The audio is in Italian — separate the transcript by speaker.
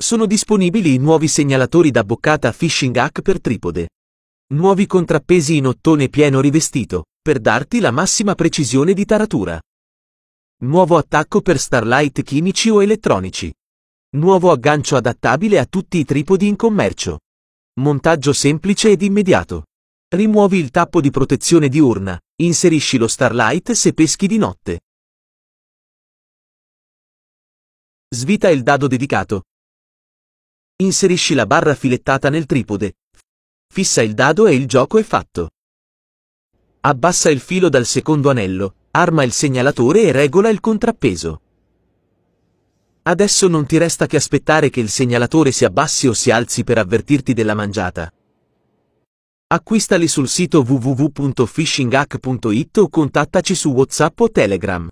Speaker 1: Sono disponibili i nuovi segnalatori da boccata Fishing Hack per tripode. Nuovi contrappesi in ottone pieno rivestito, per darti la massima precisione di taratura. Nuovo attacco per starlight chimici o elettronici. Nuovo aggancio adattabile a tutti i tripodi in commercio. Montaggio semplice ed immediato. Rimuovi il tappo di protezione diurna, inserisci lo starlight se peschi di notte. Svita il dado dedicato, Inserisci la barra filettata nel tripode. Fissa il dado e il gioco è fatto. Abbassa il filo dal secondo anello, arma il segnalatore e regola il contrappeso. Adesso non ti resta che aspettare che il segnalatore si abbassi o si alzi per avvertirti della mangiata. Acquistali sul sito www.fishinghack.it o contattaci su WhatsApp o Telegram.